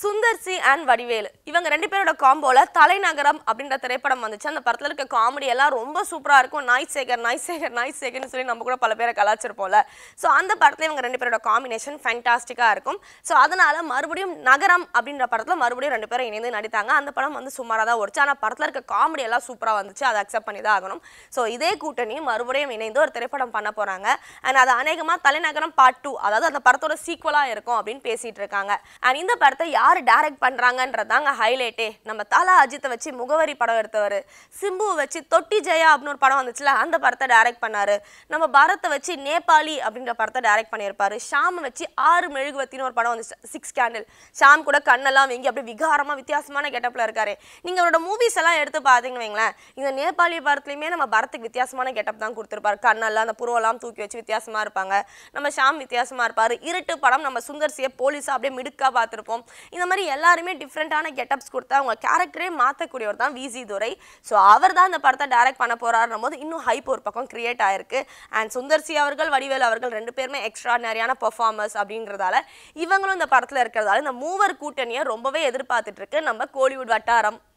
Sundar C and Vadivelu இவங்க ரெண்டு பேரோட காம்போல தலைநகரம் அப்படின்ற திரைப்படம் வந்துச்சு அந்த படத்தில் இருக்க காமெடி எல்லாம் ரொம்ப சூப்பராக இருக்கும் நாய் சேகர் நாய் சேகர் நாய் சேகர்னு சொல்லி நம்ம கூட பல பேரை கலாச்சிருப்போம்ல ஸோ அந்த படத்துல இவங்க ரெண்டு பேரோட காம்பினேஷன் ஃபேண்டாஸ்டிக்காக இருக்கும் ஸோ அதனால் மறுபடியும் நகரம் அப்படின்ற படத்தில் மறுபடியும் ரெண்டு பேரும் இணைந்து நடித்தாங்க அந்த படம் வந்து சுமாராக தான் ஓடிச்சு ஆனால் படத்தில் இருக்க காமெடி எல்லாம் சூப்பராக வந்துச்சு அதை அக்செப்ட் பண்ணி தான் ஆகணும் ஸோ இதே கூட்டணி மறுபடியும் இணைந்து ஒரு திரைப்படம் பண்ண போகிறாங்க அண்ட் அது அநேகமாக தலைநகரம் பார்ட் டூ அதாவது அந்த படத்தோட சீக்குவலாக இருக்கும் அப்படின்னு பேசிகிட்டு இருக்காங்க அண்ட் இந்த படத்தை யார் யார் பண்ணுறாங்கன்றது பண்ணுறாங்கன்றதாங்க ஹைலைட்டே நம்ம தலா அஜித்தை வச்சு முகவரி படம் எடுத்தவர் சிம்புவை வச்சு தொட்டி ஜெயா அப்படின்னு ஒரு படம் வந்துச்சுல அந்த படத்தை டேரக்ட் பண்ணார் நம்ம பரத்தை வச்சு நேபாளி அப்படின்ற படத்தை டேரக்ட் பண்ணியிருப்பார் ஷாமை வச்சு ஆறு மெழுகுவத்தின்னு ஒரு படம் வந்துச்சு சிக்ஸ் கேண்டில் ஷாம் கூட கண்ணெல்லாம் வெங்கி அப்படியே விகாரமாக வித்தியாசமான கெட்டப்பில் இருக்காரு நீங்கள் அவரோட மூவிஸ் எல்லாம் எடுத்து பார்த்தீங்கன்னு வைங்களேன் இந்த நேபாளி படத்துலையுமே நம்ம பரத்துக்கு வித்தியாசமான கெட்டப் தான் கொடுத்துருப்பாரு கண்ணெல்லாம் அந்த புருவெல்லாம் தூக்கி வச்சு வித்தியாசமாக இருப்பாங்க நம்ம ஷாம் வித்தியாசமாக இருப்பார் இருட்டு படம் நம்ம சுந்தர்சியை போலீஸாக அப்படியே மிடுக்காக பார்த்துருப்போம் இந்த மாதிரி எல்லாருமே டிஃப்ரெண்ட்டான கெட்டப்ஸ் கொடுத்தா அவங்க கேரக்டரே மாற்றக்கூடியவர் தான் விசி துரை ஸோ அவர் தான் இந்த படத்தை டேரக்ட் பண்ண போகிறாருன்னும் போது இன்னும் ஹைப் ஒரு பக்கம் கிரியேட் ஆயிருக்கு அண்ட் சுந்தர்சி அவர்கள் வடிவேல் அவர்கள் ரெண்டு பேருமே எக்ஸ்ட்ராடனரியான பர்ஃபார்மர்ஸ் அப்படின்றதால இவங்களும் இந்த படத்தில் இருக்கிறதால இந்த மூவர் கூட்டணியை ரொம்பவே எதிர்பார்த்துட்டு இருக்கு நம்ம கோலிவுட் வட்டாரம்